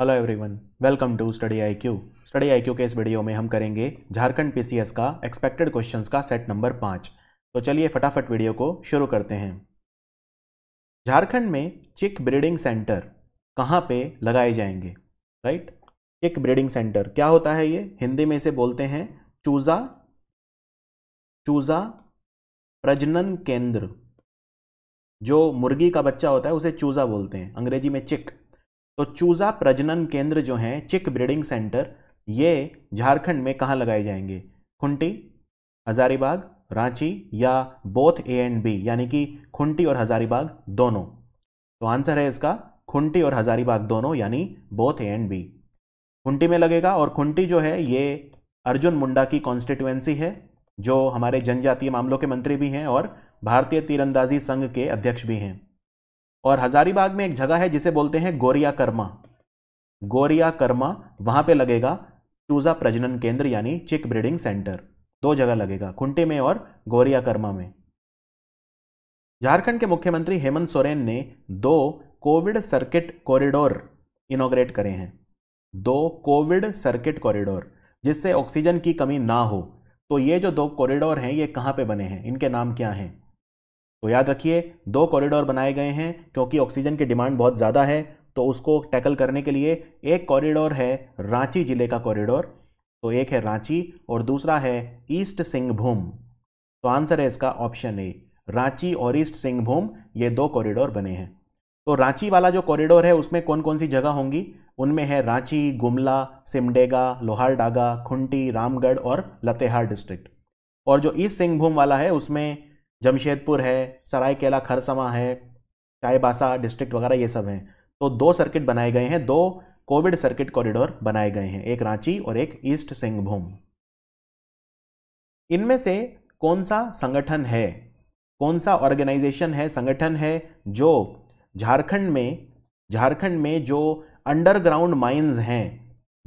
hello everyone welcome to study IQ study IQ के इस वीडियो में हम करेंगे झारखंड पीसीएस का एक्सपेक्टेड क्वेश्चंस का सेट नंबर पाँच तो चलिए फटाफट वीडियो को शुरू करते हैं झारखंड में चिक ब्रीडिंग सेंटर कहाँ पे लगाए जाएंगे राइट चिक ब्रीडिंग सेंटर क्या होता है ये हिंदी में इसे बोलते हैं चूजा चूजा प्रजनन केंद्र जो मुर्गी का बच्चा होता है उसे चूजा बोलते हैं अंग्रेजी में चिक तो चूज़ा प्रजनन केंद्र जो हैं चिक ब्रीडिंग सेंटर ये झारखंड में कहाँ लगाए जाएंगे खुंटी हज़ारीबाग रांची या बोथ ए एंड बी यानी कि खुंटी और हज़ारीबाग दोनों तो आंसर है इसका खुंटी और हज़ारीबाग दोनों यानी both A and B Khunti में लगेगा और खुंटी जो है ये अर्जुन मुंडा की कॉन्स्टिट्युएंसी है जो हमारे जनजातीय मामलों के मंत्री भी हैं और भारतीय तीरंदाजी संघ के अध्यक्ष भी हैं और हजारीबाग में एक जगह है जिसे बोलते हैं गोरिया कर्मा गोरिया कर्मा वहां पे लगेगा चूजा प्रजनन केंद्र यानी चिक ब्रीडिंग सेंटर दो जगह लगेगा खुंटे में और गोरिया कर्मा में झारखंड के मुख्यमंत्री हेमंत सोरेन ने दो कोविड सर्किट कॉरिडोर इनोग्रेट करे हैं दो कोविड सर्किट कॉरिडोर जिससे ऑक्सीजन की कमी ना हो तो ये जो दो कॉरिडोर हैं ये कहाँ पे बने हैं इनके नाम क्या हैं तो याद रखिए दो कॉरिडोर बनाए गए हैं क्योंकि ऑक्सीजन की डिमांड बहुत ज़्यादा है तो उसको टैकल करने के लिए एक कॉरिडोर है रांची ज़िले का कॉरिडोर तो एक है रांची और दूसरा है ईस्ट सिंहभूम तो आंसर है इसका ऑप्शन ए रांची और ईस्ट सिंहभूम ये दो कॉरिडोर बने हैं तो रांची वाला जो कॉरिडोर है उसमें कौन कौन सी जगह होंगी उनमें है रांची गुमला सिमडेगा लोहारडागा खुंटी रामगढ़ और लतेहार डिस्ट्रिक्ट और जो ईस्ट सिंहभूम वाला है उसमें जमशेदपुर है सरायकेला खरसमा है चायबासा डिस्ट्रिक्ट वगैरह ये सब हैं तो दो सर्किट बनाए गए हैं दो कोविड सर्किट कॉरिडोर बनाए गए हैं एक रांची और एक ईस्ट सिंहभूम इनमें से कौन सा संगठन है कौन सा ऑर्गेनाइजेशन है संगठन है जो झारखंड में झारखंड में जो अंडरग्राउंड माइंस हैं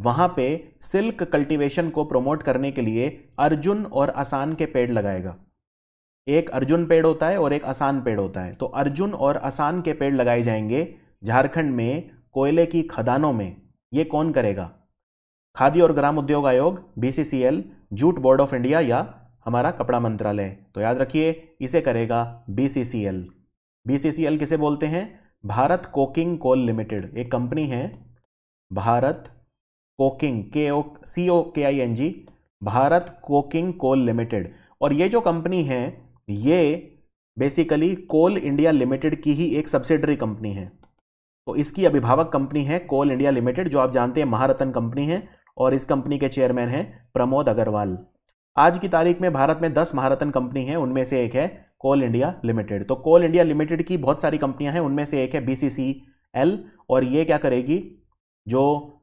वहाँ पे सिल्क कल्टीवेशन को प्रमोट करने के लिए अर्जुन और आसान के पेड़ लगाएगा एक अर्जुन पेड़ होता है और एक आसान पेड़ होता है तो अर्जुन और आसान के पेड़ लगाए जाएंगे झारखंड में कोयले की खदानों में ये कौन करेगा खादी और ग्राम उद्योग आयोग बी जूट बोर्ड ऑफ इंडिया या हमारा कपड़ा मंत्रालय तो याद रखिए इसे करेगा बीसीसीएल बीसीसीएल किसे बोलते हैं भारत कोकिंग कोल लिमिटेड एक कंपनी है भारत कोकिंग के O C O K I N G Bharat coking coal limited और ये जो कंपनी है ये बेसिकली कोल इंडिया लिमिटेड की ही एक सब्सिडरी कंपनी है तो इसकी अभिभावक कंपनी है कोल इंडिया लिमिटेड जो आप जानते हैं महारत्न कंपनी है और इस कंपनी के चेयरमैन हैं प्रमोद अग्रवाल आज की तारीख में भारत में दस महारत्न कंपनी है उनमें से एक है कोल इंडिया लिमिटेड तो कोल इंडिया लिमिटेड की बहुत सारी कंपनियां हैं उनमें से एक है बी तो और ये क्या करेगी जो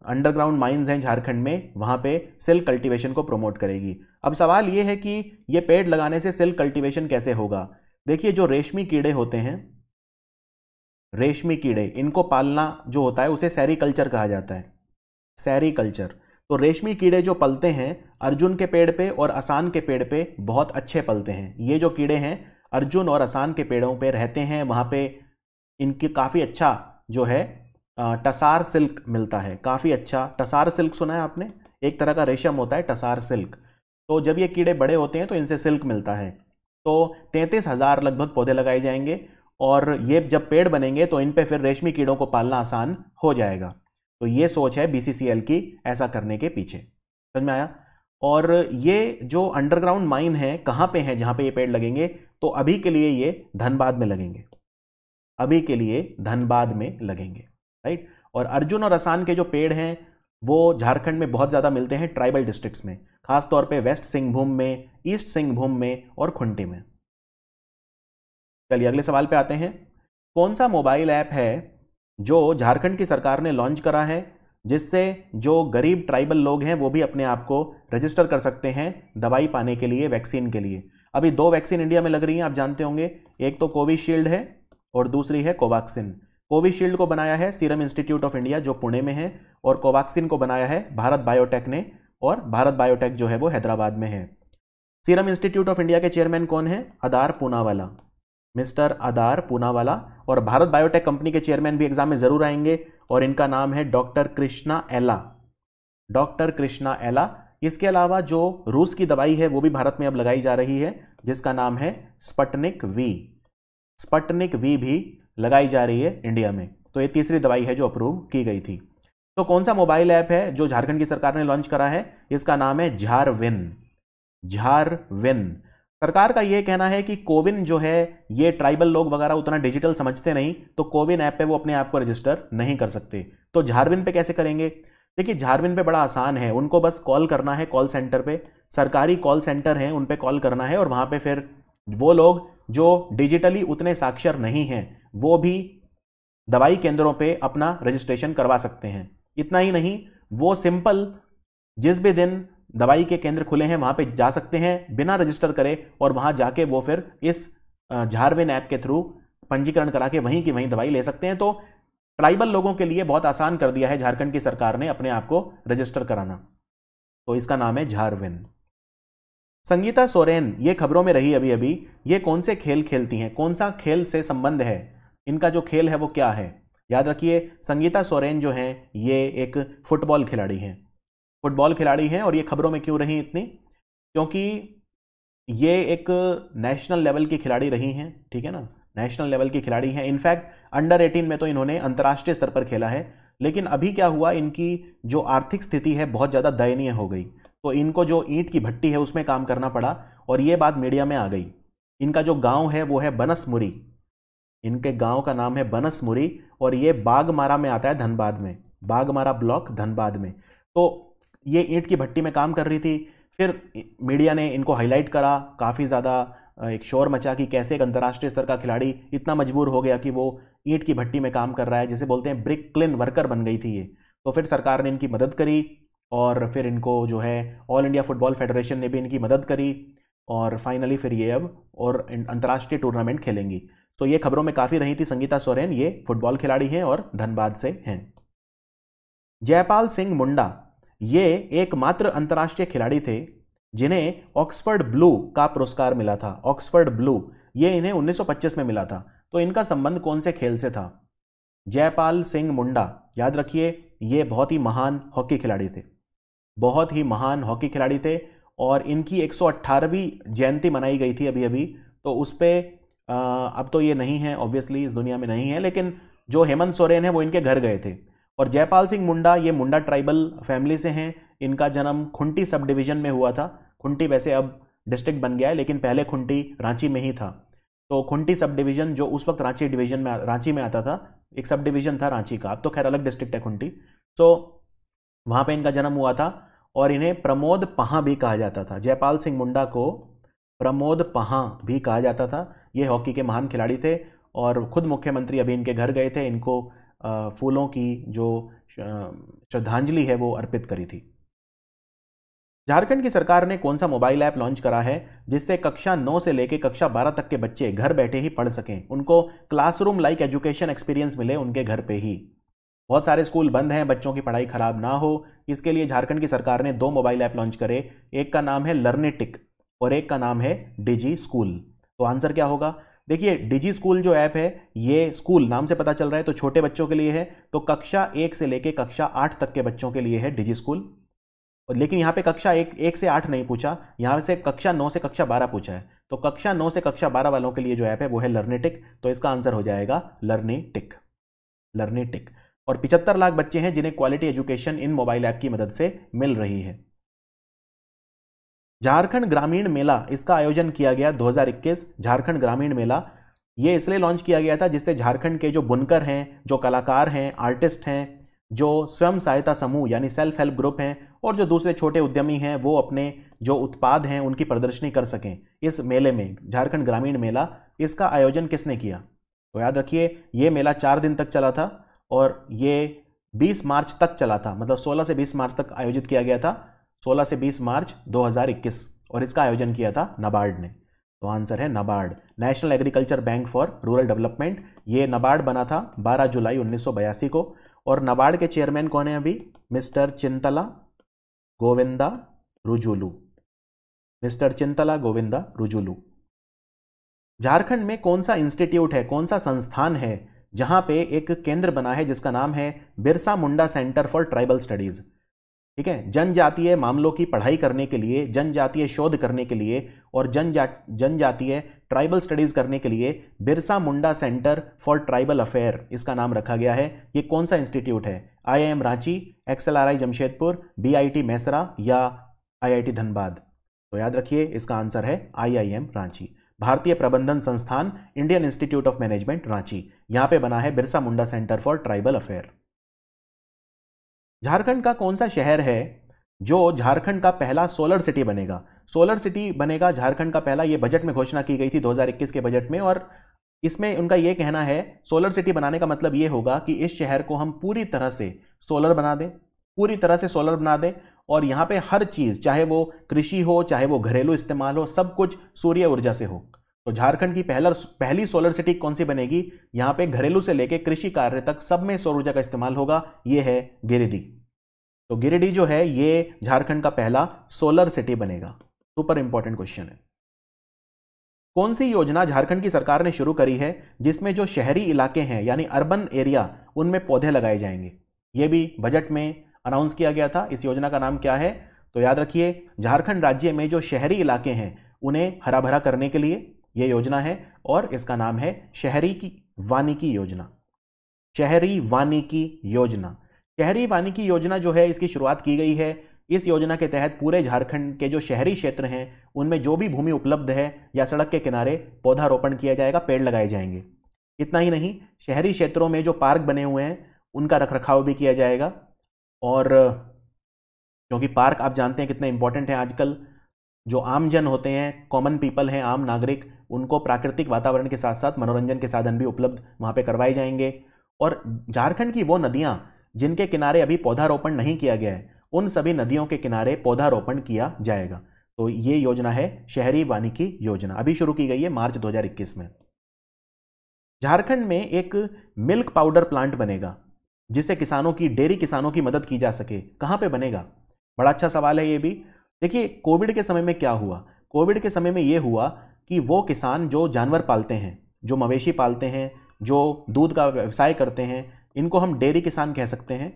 अंडरग्राउंड माइंस हैं झारखंड में वहाँ पे सेल कल्टीवेशन को प्रमोट करेगी अब सवाल ये है कि ये पेड़ लगाने से सेल कल्टीवेशन कैसे होगा देखिए जो रेशमी कीड़े होते हैं रेशमी कीड़े इनको पालना जो होता है उसे सैरी कल्चर कहा जाता है सैरी कल्चर तो रेशमी कीड़े जो पलते हैं अर्जुन के पेड़ पे और आसान के पेड़ पे बहुत अच्छे पलते हैं ये जो कीड़े हैं अर्जुन और आसान के पेड़ों पे रहते हैं वहाँ पे इनकी काफ़ी अच्छा जो है टसार सिल्क मिलता है काफ़ी अच्छा टसार सिल्क सुना है आपने एक तरह का रेशम होता है टसार सिल्क तो जब ये कीड़े बड़े होते हैं तो इनसे सिल्क मिलता है तो तैंतीस हज़ार लगभग पौधे लगाए जाएंगे और ये जब पेड़ बनेंगे तो इन पर फिर रेशमी कीड़ों को पालना आसान हो जाएगा तो ये सोच है बीसीसीएल की ऐसा करने के पीछे समझ में आया और ये जो अंडरग्राउंड माइन है कहाँ पे है जहाँ पे ये पेड़ लगेंगे तो अभी के लिए ये धनबाद में लगेंगे अभी के लिए धनबाद में लगेंगे राइट और अर्जुन और असान के जो पेड़ हैं वो झारखंड में बहुत ज़्यादा मिलते हैं ट्राइबल डिस्ट्रिक्ट्स में खासतौर पे वेस्ट सिंहभूम में ईस्ट सिंहभूम में और खुंटी में चलिए अगले सवाल पे आते हैं कौन सा मोबाइल ऐप है जो झारखंड की सरकार ने लॉन्च करा है जिससे जो गरीब ट्राइबल लोग हैं वो भी अपने आप को रजिस्टर कर सकते हैं दवाई पाने के लिए वैक्सीन के लिए अभी दो वैक्सीन इंडिया में लग रही हैं आप जानते होंगे एक तो कोविशील्ड है और दूसरी है कोवैक्सिन कोविशील्ड को बनाया है सीरम इंस्टीट्यूट ऑफ इंडिया जो पुणे में है और कोवैक्सीन को बनाया है भारत बायोटेक ने और भारत बायोटेक जो है वो हैदराबाद में है सीरम इंस्टीट्यूट ऑफ इंडिया के चेयरमैन कौन है अदार पूनावाला मिस्टर अदार पूनावाला और भारत बायोटेक कंपनी के चेयरमैन भी एग्जाम में ज़रूर आएंगे और इनका नाम है डॉक्टर कृष्णा एला डॉक्टर कृष्णा एला इसके अलावा जो रूस की दवाई है वो भी भारत में अब लगाई जा रही है जिसका नाम है स्पटनिक वी स्पटनिक वी भी लगाई जा रही है इंडिया में तो ये तीसरी दवाई है जो अप्रूव की गई थी तो कौन सा मोबाइल ऐप है जो झारखंड की सरकार ने लॉन्च करा है इसका नाम है झारविन झारविन सरकार का ये कहना है कि कोविन जो है ये ट्राइबल लोग वगैरह उतना डिजिटल समझते नहीं तो कोविन ऐप पे वो अपने आप को रजिस्टर नहीं कर सकते तो झारविन पे कैसे करेंगे देखिए झारविन पे बड़ा आसान है उनको बस कॉल करना है कॉल सेंटर पे सरकारी कॉल सेंटर हैं उन पर कॉल करना है और वहाँ पर फिर वो लोग जो डिजिटली उतने साक्षर नहीं हैं वो भी दवाई केंद्रों पे अपना रजिस्ट्रेशन करवा सकते हैं इतना ही नहीं वो सिंपल जिस भी दिन दवाई के केंद्र खुले हैं वहाँ पे जा सकते हैं बिना रजिस्टर करे और वहाँ जाके वो फिर इस झारविन ऐप के थ्रू पंजीकरण करा के वहीं की वहीं दवाई ले सकते हैं तो ट्राइबल लोगों के लिए बहुत आसान कर दिया है झारखंड की सरकार ने अपने आप को रजिस्टर कराना तो इसका नाम है झारविन संगीता सोरेन ये खबरों में रही अभी अभी ये कौन से खेल खेलती हैं कौन सा खेल से संबंध है इनका जो खेल है वो क्या है याद रखिए संगीता सोरेन जो हैं ये एक फुटबॉल खिलाड़ी हैं फुटबॉल खिलाड़ी हैं और ये खबरों में क्यों रही इतनी क्योंकि ये एक नेशनल लेवल की खिलाड़ी रही हैं ठीक है ना नेशनल लेवल की खिलाड़ी हैं इनफैक्ट अंडर 18 में तो इन्होंने अंतर्राष्ट्रीय स्तर पर खेला है लेकिन अभी क्या हुआ इनकी जो आर्थिक स्थिति है बहुत ज़्यादा दयनीय हो गई तो इनको जो ईंट की भट्टी है उसमें काम करना पड़ा और ये बात मीडिया में आ गई इनका जो गांव है वो है बनसमुरी इनके गांव का नाम है बनसमुरी और ये बागमारा में आता है धनबाद में बागमारा ब्लॉक धनबाद में तो ये ईंट की भट्टी में काम कर रही थी फिर मीडिया ने इनको हाईलाइट करा काफ़ी ज़्यादा एक शोर मचा कि कैसे एक अंतर्राष्ट्रीय स्तर का खिलाड़ी इतना मजबूर हो गया कि वो ईंट की भट्टी में काम कर रहा है जिसे बोलते हैं ब्रिक क्लिन वर्कर बन गई थी ये तो फिर सरकार ने इनकी मदद करी और फिर इनको जो है ऑल इंडिया फुटबॉल फेडरेशन ने भी इनकी मदद करी और फाइनली फिर ये अब और अंतर्राष्ट्रीय टूर्नामेंट खेलेंगी तो ये खबरों में काफ़ी रही थी संगीता सोरेन ये फुटबॉल खिलाड़ी हैं और धनबाद से हैं जयपाल सिंह मुंडा ये एकमात्र अंतर्राष्ट्रीय खिलाड़ी थे जिन्हें ऑक्सफर्ड ब्लू का पुरस्कार मिला था ऑक्सफर्ड ब्लू ये इन्हें 1925 में मिला था तो इनका संबंध कौन से खेल से था जयपाल सिंह मुंडा याद रखिए ये बहुत ही महान हॉकी खिलाड़ी थे बहुत ही महान हॉकी खिलाड़ी थे और इनकी 118वीं जयंती मनाई गई थी अभी अभी तो उस पर अब तो ये नहीं है ऑब्वियसली इस दुनिया में नहीं है लेकिन जो हेमंत सोरेन है वो इनके घर गए थे और जयपाल सिंह मुंडा ये मुंडा ट्राइबल फैमिली से हैं इनका जन्म खुंटी सब डिवीज़न में हुआ था खुंटी वैसे अब डिस्ट्रिक्ट बन गया है लेकिन पहले खुंटी रांची में ही था तो खुंटी सब डिवीज़न जो उस वक्त रांची डिवीज़न में रांची में आता था एक सब डिवीज़न था रांची का अब तो खैर अलग डिस्ट्रिक्ट है खुंटी सो तो वहाँ पे इनका जन्म हुआ था और इन्हें प्रमोद पहा भी कहा जाता था जयपाल सिंह मुंडा को प्रमोद पहा भी कहा जाता था ये हॉकी के महान खिलाड़ी थे और खुद मुख्यमंत्री अभी इनके घर गए थे इनको फूलों की जो श्रद्धांजलि है वो अर्पित करी थी झारखंड की सरकार ने कौन सा मोबाइल ऐप लॉन्च करा है जिससे कक्षा 9 से लेकर कक्षा 12 तक के बच्चे घर बैठे ही पढ़ सकें उनको क्लासरूम लाइक एजुकेशन एक्सपीरियंस मिले उनके घर पे ही बहुत सारे स्कूल बंद हैं बच्चों की पढ़ाई खराब ना हो इसके लिए झारखंड की सरकार ने दो मोबाइल ऐप लॉन्च करे एक का नाम है लर्निटिक और एक का नाम है डिजी स्कूल तो आंसर क्या होगा देखिए डिजी स्कूल जो ऐप है ये स्कूल नाम से पता चल रहा है तो छोटे बच्चों के लिए है तो कक्षा एक से लेके कक्षा आठ तक के बच्चों के लिए है डिजी स्कूल लेकिन यहाँ पे कक्षा एक एक से आठ नहीं पूछा यहाँ से कक्षा नौ से कक्षा बारह पूछा है तो कक्षा नौ से कक्षा बारह वालों के लिए जो ऐप है वो है लर्निटिक तो इसका आंसर हो जाएगा लर्नी टिक और पिछहत्तर लाख बच्चे हैं जिन्हें क्वालिटी एजुकेशन इन मोबाइल ऐप की मदद से मिल रही है झारखंड ग्रामीण मेला इसका आयोजन किया गया 2021 झारखंड ग्रामीण मेला ये इसलिए लॉन्च किया गया था जिससे झारखंड के जो बुनकर हैं जो कलाकार हैं आर्टिस्ट हैं जो स्वयं सहायता समूह यानी सेल्फ हेल्प ग्रुप हैं और जो दूसरे छोटे उद्यमी हैं वो अपने जो उत्पाद हैं उनकी प्रदर्शनी कर सकें इस मेले में झारखंड ग्रामीण मेला इसका आयोजन किसने किया तो याद रखिए ये मेला चार दिन तक चला था और ये 20 मार्च तक चला था मतलब 16 से 20 मार्च तक आयोजित किया गया था 16 से 20 मार्च 2021 और इसका आयोजन किया था नबार्ड ने तो आंसर है NABARD national agriculture bank for rural development ये नबार्ड बना था 12 जुलाई उन्नीस को और नबार्ड के चेयरमैन कौन है अभी मिस्टर चिंतला गोविंदा रुजुलू मिस्टर चिंतला गोविंदा रुजुलू झारखंड में कौन सा इंस्टीट्यूट है कौन सा संस्थान है जहाँ पे एक केंद्र बना है जिसका नाम है Birsa Munda centre for tribal studies ठीक है जनजातीय मामलों की पढ़ाई करने के लिए जनजातीय शोध करने के लिए और जनजा जनजातीय ट्राइबल स्टडीज़ करने के लिए Birsa Munda centre for tribal affair इसका नाम रखा गया है ये कौन सा इंस्टीट्यूट है IIM Ranchi XLRI Jamshedpur BIT Mesra या आईआईटी धनबाद तो याद रखिए इसका आंसर है आईआईएम रांची भारतीय प्रबंधन संस्थान Indian institute of management Ranchi यहां पे बना है Birsa Munda centre for tribal affair Jharkhand का कौन सा शहर है जो झारखंड का पहला सोलर सिटी बनेगा सोलर सिटी बनेगा झारखंड का पहला ये बजट में घोषणा की गई थी 2021 के बजट में और इसमें उनका यह कहना है सोलर सिटी बनाने का मतलब यह होगा कि इस शहर को हम पूरी तरह से सोलर बना दें पूरी तरह से सोलर बना दें और यहाँ पे हर चीज़ चाहे वो कृषि हो चाहे वो घरेलू इस्तेमाल हो सब कुछ सूर्य ऊर्जा से हो तो झारखंड की पहला पहली सोलर सिटी कौन सी बनेगी यहाँ पे घरेलू से लेके कृषि कार्य तक सब में सौर ऊर्जा का इस्तेमाल होगा ये है गिरिडीह तो गिरिडीह जो है ये झारखंड का पहला सोलर सिटी बनेगा सुपर इंपॉर्टेंट क्वेश्चन है कौन सी योजना झारखंड की सरकार ने शुरू करी है जिसमें जो शहरी इलाके हैं यानी अर्बन एरिया उनमें पौधे लगाए जाएंगे ये भी बजट में अनाउंस किया गया था इस योजना का नाम क्या है तो याद रखिए झारखंड राज्य में जो शहरी इलाके हैं उन्हें हरा भरा करने के लिए ये योजना है और इसका नाम है शहरी की वानिकी योजना शहरी वानिकी योजना शहरी वानिकी योजना जो है इसकी शुरुआत की गई है इस योजना के तहत पूरे झारखंड के जो शहरी क्षेत्र हैं उनमें जो भी भूमि उपलब्ध है या सड़क के किनारे पौधारोपण किया जाएगा पेड़ लगाए जाएंगे इतना ही नहीं शहरी क्षेत्रों में जो पार्क बने हुए हैं उनका रखरखाव भी किया जाएगा और क्योंकि पार्क आप जानते हैं कितने इंपॉर्टेंट हैं आजकल जो आम जन होते हैं कॉमन पीपल हैं आम नागरिक उनको प्राकृतिक वातावरण के साथ साथ मनोरंजन के साधन भी उपलब्ध वहाँ पे करवाए जाएंगे और झारखंड की वो नदियाँ जिनके किनारे अभी पौधारोपण नहीं किया गया है उन सभी नदियों के किनारे पौधारोपण किया जाएगा तो ये योजना है शहरी वानिकी योजना अभी शुरू की गई है मार्च 2021 में झारखंड में एक मिल्क पाउडर प्लांट बनेगा जिससे किसानों की डेयरी किसानों की मदद की जा सके कहाँ पे बनेगा बड़ा अच्छा सवाल है ये भी देखिए कोविड के समय में क्या हुआ कोविड के समय में ये हुआ कि वो किसान जो जानवर पालते हैं जो मवेशी पालते हैं जो दूध का व्यवसाय करते हैं इनको हम डेयरी किसान कह सकते हैं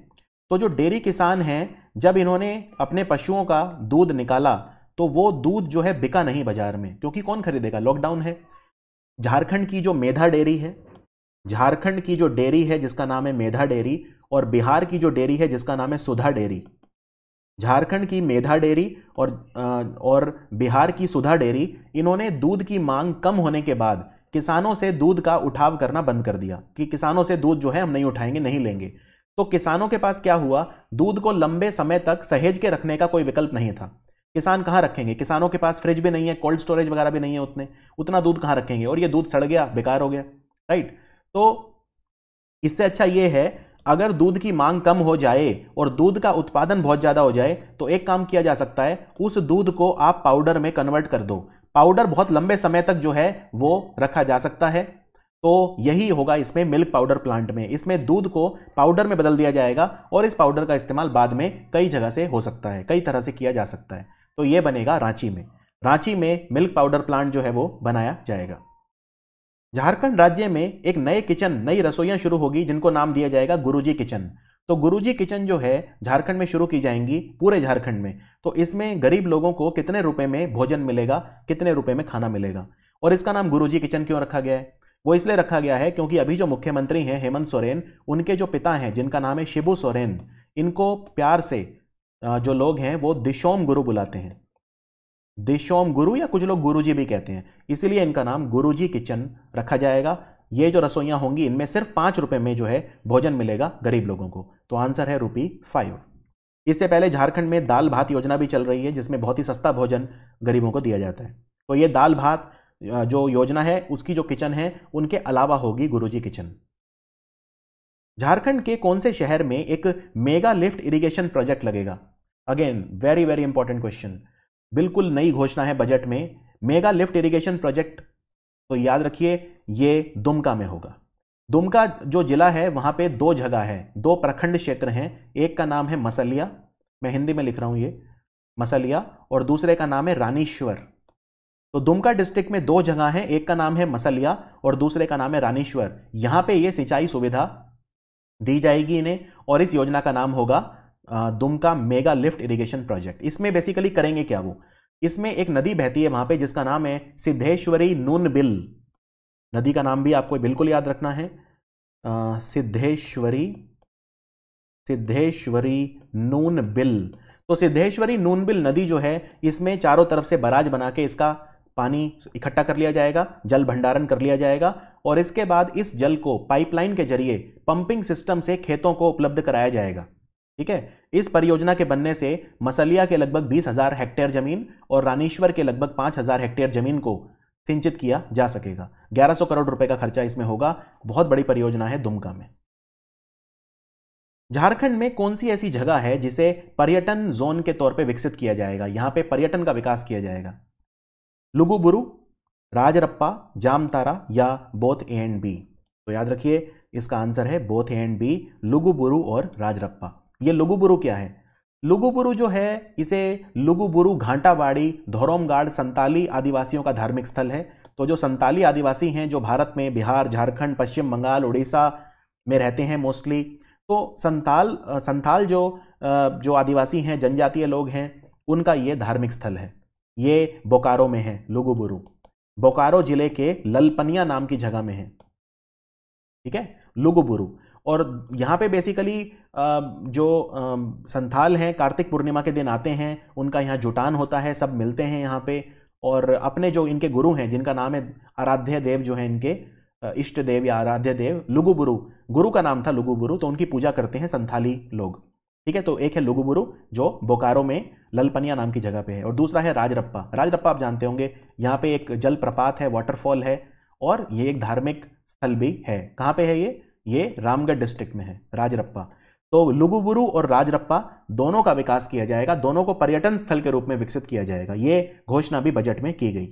तो जो डेयरी किसान हैं जब इन्होंने अपने पशुओं का दूध निकाला तो वो दूध जो है बिका नहीं बाज़ार में क्योंकि कौन खरीदेगा लॉकडाउन है झारखंड की जो मेधा डेयरी है झारखंड की जो डेयरी है जिसका नाम है मेधा डेयरी और बिहार की जो डेयरी है जिसका नाम है सुधा डेयरी झारखंड की मेधा डेयरी और और बिहार की सुधा डेयरी इन्होंने दूध की मांग कम होने के बाद किसानों से दूध का उठाव करना बंद कर दिया कि किसानों से दूध जो है हम नहीं उठाएंगे नहीं लेंगे तो किसानों के पास क्या हुआ दूध को लंबे समय तक सहेज के रखने का कोई विकल्प नहीं था किसान कहाँ रखेंगे किसानों के पास फ्रिज भी नहीं है कोल्ड स्टोरेज वगैरह भी नहीं है उतने उतना दूध कहाँ रखेंगे और ये दूध सड़ गया बेकार हो गया राइट तो इससे अच्छा ये है अगर दूध की मांग कम हो जाए और दूध का उत्पादन बहुत ज़्यादा हो जाए तो एक काम किया जा सकता है उस दूध को आप पाउडर में कन्वर्ट कर दो पाउडर बहुत लंबे समय तक जो है वो रखा जा सकता है तो यही होगा इसमें मिल्क पाउडर प्लांट में इसमें दूध को पाउडर में बदल दिया जाएगा और इस पाउडर का इस्तेमाल बाद में कई जगह से हो सकता है कई तरह से किया जा सकता है तो ये बनेगा रांची में रांची में मिल्क पाउडर प्लांट जो है वो बनाया जाएगा झारखंड राज्य में एक नए किचन नई रसोईयां शुरू होगी जिनको नाम दिया जाएगा गुरुजी किचन तो गुरुजी किचन जो है झारखंड में शुरू की जाएंगी पूरे झारखंड में तो इसमें गरीब लोगों को कितने रुपए में भोजन मिलेगा कितने रुपए में खाना मिलेगा और इसका नाम गुरुजी किचन क्यों रखा गया है वो इसलिए रखा गया है क्योंकि अभी जो मुख्यमंत्री हैं हेमंत सोरेन उनके जो पिता हैं जिनका नाम है शिबू सोरेन इनको प्यार से जो लोग हैं वो दिशोम गुरु बुलाते हैं देशोम गुरु या कुछ लोग गुरुजी भी कहते हैं इसीलिए इनका नाम गुरुजी किचन रखा जाएगा ये जो रसोइयाँ होंगी इनमें सिर्फ पाँच रुपये में जो है भोजन मिलेगा गरीब लोगों को तो आंसर है रुपी फाइव इससे पहले झारखंड में दाल भात योजना भी चल रही है जिसमें बहुत ही सस्ता भोजन गरीबों को दिया जाता है तो ये दाल भात जो योजना है उसकी जो किचन है उनके अलावा होगी गुरुजी किचन झारखंड के कौन से शहर में एक मेगा लिफ्ट इरिगेशन प्रोजेक्ट लगेगा again very very important question बिल्कुल नई घोषणा है बजट में मेगा लिफ्ट इरिगेशन प्रोजेक्ट तो याद रखिए ये दुमका में होगा दुमका जो जिला है वहां पे दो जगह है दो प्रखंड क्षेत्र हैं एक का नाम है मसलिया मैं हिंदी में लिख रहा हूं ये मसलिया और दूसरे का नाम है रानीश्वर तो दुमका डिस्ट्रिक्ट में दो जगह है एक का नाम है मसलिया और दूसरे का नाम है रानीश्वर यहां पे ये सिंचाई सुविधा दी जाएगी इन्हें और इस योजना का नाम होगा Dumka mega lift irrigation project इसमें बेसिकली करेंगे क्या वो इसमें एक नदी बहती है वहां पे जिसका नाम है सिद्धेश्वरी नून बिल नदी का नाम भी आपको बिल्कुल याद रखना है सिद्धेश्वरी सिद्धेश्वरी नून बिल तो सिद्धेश्वरी नून बिल नदी जो है इसमें चारों तरफ से बराज बना के इसका पानी इकट्ठा कर लिया जाएगा जल भंडारण कर लिया जाएगा और इसके बाद इस जल को पाइपलाइन के जरिए पंपिंग सिस्टम से खेतों को उपलब्ध कराया जाएगा ठीक है इस परियोजना के बनने से मसलिया के लगभग बीस हजार हेक्टेयर जमीन और रानीश्वर के लगभग पांच हजार हेक्टेयर जमीन को सिंचित किया जा सकेगा 1100 करोड़ रुपए का खर्चा इसमें होगा बहुत बड़ी परियोजना है दुमका में झारखंड में कौन सी ऐसी जगह है जिसे पर्यटन जोन के तौर पर विकसित किया जाएगा यहां पर पर्यटन का विकास किया जाएगा लुगुबुरु राजरप्पा जामतारा या बोथ एंड बी तो याद रखिए इसका आंसर है बोथ एंड बी लुगुबुरु और राजरप्पा ये लुगुबुरु क्या है लुगुबुरु जो है इसे लुगुबुरु घाटाबाड़ी धोरोमगाड़ संताली आदिवासियों का धार्मिक स्थल है तो जो संताली आदिवासी हैं जो भारत में बिहार झारखंड पश्चिम बंगाल उड़ीसा में रहते हैं मोस्टली तो संताल संथाल जो जो आदिवासी हैं जनजातीय लोग हैं उनका ये धार्मिक स्थल है ये बोकारो में है लुगुबुरु बोकारो जिले के ललपनिया नाम की जगह में है ठीक है लुगुबुरु और यहाँ पे बेसिकली जो संथाल हैं कार्तिक पूर्णिमा के दिन आते हैं उनका यहाँ जुटान होता है सब मिलते हैं यहाँ पे और अपने जो इनके गुरु हैं जिनका नाम है आराध्य देव जो है इनके इष्ट देव या आराध्य देव लुगुबुरु गुरु का नाम था लुगुबुरु तो उनकी पूजा करते हैं संथाली लोग ठीक है तो एक है लुगुबुरु जो बोकारो में ललपनिया नाम की जगह पे है और दूसरा है राजरप्पा राजरप्पा आप जानते होंगे यहाँ पे एक जल प्रपात है वाटरफॉल है और ये एक धार्मिक स्थल भी है कहाँ पे है ये ये रामगढ़ डिस्ट्रिक्ट में है राजरप्पा तो लुगुबुरु और राजरप्पा दोनों का विकास किया जाएगा दोनों को पर्यटन स्थल के रूप में विकसित किया जाएगा ये घोषणा भी बजट में की गई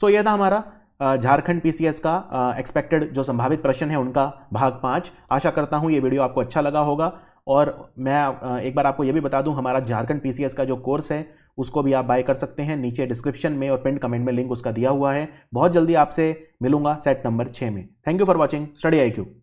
सो यह था हमारा झारखंड पीसीएस का एक्सपेक्टेड जो संभावित प्रश्न है उनका भाग पाँच आशा करता हूँ ये वीडियो आपको अच्छा लगा होगा और मैं एक बार आपको ये भी बता दूं हमारा झारखंड पीसीएस का जो कोर्स है उसको भी आप बाय कर सकते हैं नीचे डिस्क्रिप्शन में और पिन कमेंट में लिंक उसका दिया हुआ है बहुत जल्दी आपसे मिलूंगा सेट नंबर छः में thank you for watching study I